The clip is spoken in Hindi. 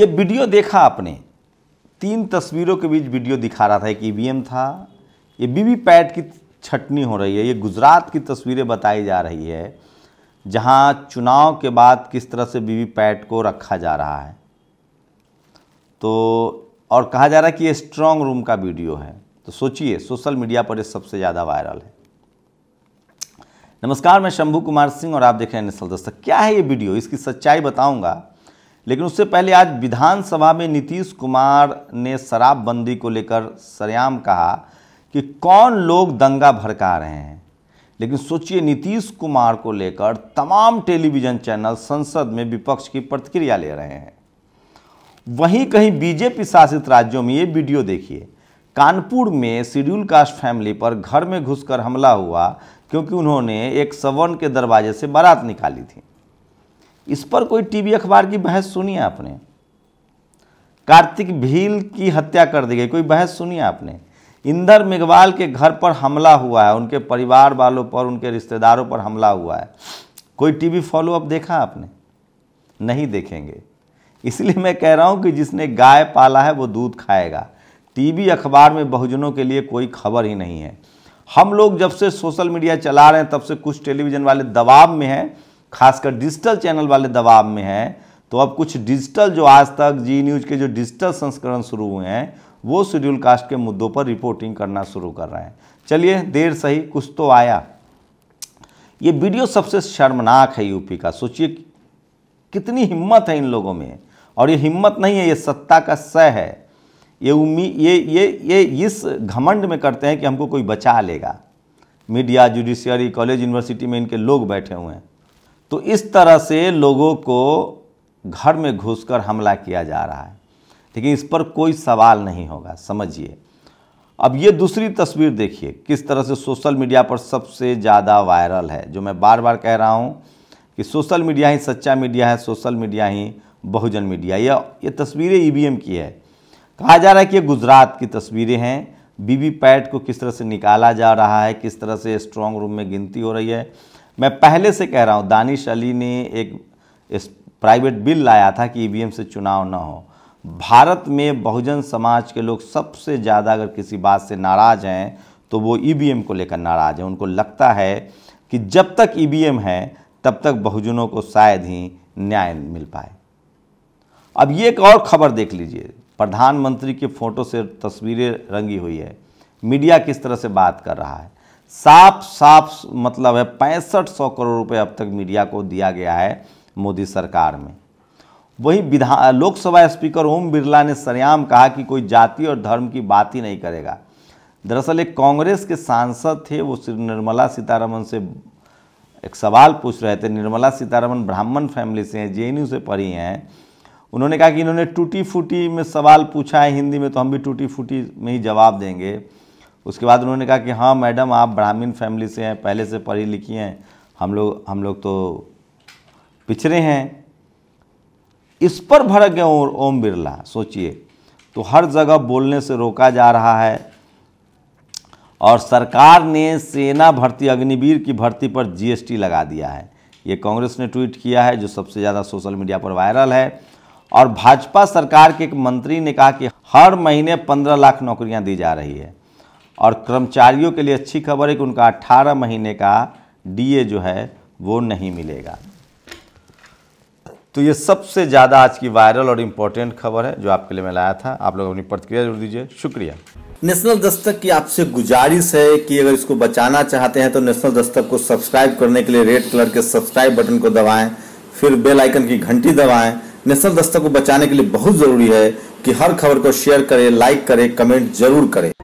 ये वीडियो देखा आपने तीन तस्वीरों के बीच वीडियो दिखा रहा था एक ई था ये वीवीपैट की छटनी हो रही है ये गुजरात की तस्वीरें बताई जा रही है जहां चुनाव के बाद किस तरह से वीवीपैट को रखा जा रहा है तो और कहा जा रहा है कि ये स्ट्रांग रूम का वीडियो है तो सोचिए सोशल मीडिया पर ये सबसे ज़्यादा वायरल है नमस्कार मैं शंभू कुमार सिंह और आप देख रहे हैं निसल दस्तक क्या है ये वीडियो इसकी सच्चाई बताऊंगा लेकिन उससे पहले आज विधानसभा में नीतीश कुमार ने शराबबंदी को लेकर सरेआम कहा कि कौन लोग दंगा भड़का रहे हैं लेकिन सोचिए नीतीश कुमार को लेकर तमाम टेलीविजन चैनल संसद में विपक्ष की प्रतिक्रिया ले रहे हैं वहीं कहीं बीजेपी शासित राज्यों में ये वीडियो देखिए कानपुर में शेड्यूल कास्ट फैमिली पर घर में घुसकर हमला हुआ क्योंकि उन्होंने एक सवर्ण के दरवाजे से बारात निकाली थी इस पर कोई टीवी अखबार की बहस सुनी आपने कार्तिक भील की हत्या कर दी गई कोई बहस सुनी आपने इंदर मेघवाल के घर पर हमला हुआ है उनके परिवार वालों पर उनके रिश्तेदारों पर हमला हुआ है कोई टीवी फॉलोअप देखा आपने नहीं देखेंगे इसलिए मैं कह रहा हूँ कि जिसने गाय पाला है वो दूध खाएगा टीवी अखबार में बहुजनों के लिए कोई खबर ही नहीं है हम लोग जब से सोशल मीडिया चला रहे हैं तब से कुछ टेलीविज़न वाले दबाव में हैं खासकर डिजिटल चैनल वाले दबाव में है तो अब कुछ डिजिटल जो आज तक जी न्यूज़ के जो डिजिटल संस्करण शुरू हुए हैं वो शेड्यूल कास्ट के मुद्दों पर रिपोर्टिंग करना शुरू कर रहे हैं चलिए देर सही कुछ तो आया ये वीडियो सबसे शर्मनाक है यूपी का सोचिए कितनी हिम्मत है इन लोगों में और ये हिम्मत नहीं है ये सत्ता का सह है ये उम्मीद ये ये ये इस घमंड में करते हैं कि हमको कोई बचा लेगा मीडिया जुडिशियरी कॉलेज यूनिवर्सिटी में इनके लोग बैठे हुए हैं तो इस तरह से लोगों को घर में घुसकर हमला किया जा रहा है लेकिन इस पर कोई सवाल नहीं होगा समझिए अब ये दूसरी तस्वीर देखिए किस तरह से सोशल मीडिया पर सबसे ज़्यादा वायरल है जो मैं बार बार कह रहा हूँ कि सोशल मीडिया ही सच्चा मीडिया है सोशल मीडिया ही बहुजन मीडिया यह ये तस्वीरें ई की है कहा जा रहा है कि ये गुजरात की तस्वीरें हैं पैट को किस तरह से निकाला जा रहा है किस तरह से स्ट्रॉन्ग रूम में गिनती हो रही है मैं पहले से कह रहा हूँ दानिश अली ने एक इस प्राइवेट बिल लाया था कि ईवीएम e से चुनाव ना हो भारत में बहुजन समाज के लोग सबसे ज़्यादा अगर किसी बात से नाराज़ हैं तो वो ईवीएम e को लेकर नाराज़ हैं उनको लगता है कि जब तक ईवीएम e है तब तक बहुजनों को शायद ही न्याय मिल पाए अब ये एक और खबर देख लीजिए प्रधानमंत्री के फ़ोटो से तस्वीरें रंगी हुई है मीडिया किस तरह से बात कर रहा है साफ साफ मतलब है पैंसठ सौ करोड़ रुपए अब तक मीडिया को दिया गया है मोदी सरकार में वही विधान लोकसभा स्पीकर ओम बिरला ने सरेआम कहा कि कोई जाति और धर्म की बात ही नहीं करेगा दरअसल एक कांग्रेस के सांसद थे वो श्री निर्मला सीतारमन से एक सवाल पूछ रहे थे निर्मला सीतारमन ब्राह्मण फैमिली से हैं जे से पढ़ी हैं उन्होंने कहा कि इन्होंने टूटी फूटी में सवाल पूछा है हिंदी में तो हम भी टूटी फूटी में ही जवाब देंगे उसके बाद उन्होंने कहा कि हाँ मैडम आप ब्राह्मीण फैमिली से हैं पहले से पढ़ी लिखी हैं हम लोग हम लोग तो पिछड़े हैं इस पर भड़क गए ओम बिरला सोचिए तो हर जगह बोलने से रोका जा रहा है और सरकार ने सेना भर्ती अग्निवीर की भर्ती पर जीएसटी लगा दिया है ये कांग्रेस ने ट्वीट किया है जो सबसे ज़्यादा सोशल मीडिया पर वायरल है और भाजपा सरकार के एक मंत्री ने कहा कि हर महीने पंद्रह लाख नौकरियां दी जा रही है और कर्मचारियों के लिए अच्छी खबर है कि उनका अट्ठारह महीने का डीए जो है वो नहीं मिलेगा तो ये सबसे ज़्यादा आज की वायरल और इम्पोर्टेंट खबर है जो आपके लिए मैं लाया था आप लोग अपनी प्रतिक्रिया जरूर दीजिए शुक्रिया नेशनल दस्तक की आपसे गुजारिश है कि अगर इसको बचाना चाहते हैं तो नेशनल दस्तक को सब्सक्राइब करने के लिए रेड कलर के सब्सक्राइब बटन को दबाएं फिर बेल आइकन की घंटी दबाएं नेशनल दस्तक को बचाने के लिए बहुत ज़रूरी है कि हर खबर को शेयर करें लाइक करें कमेंट जरूर करें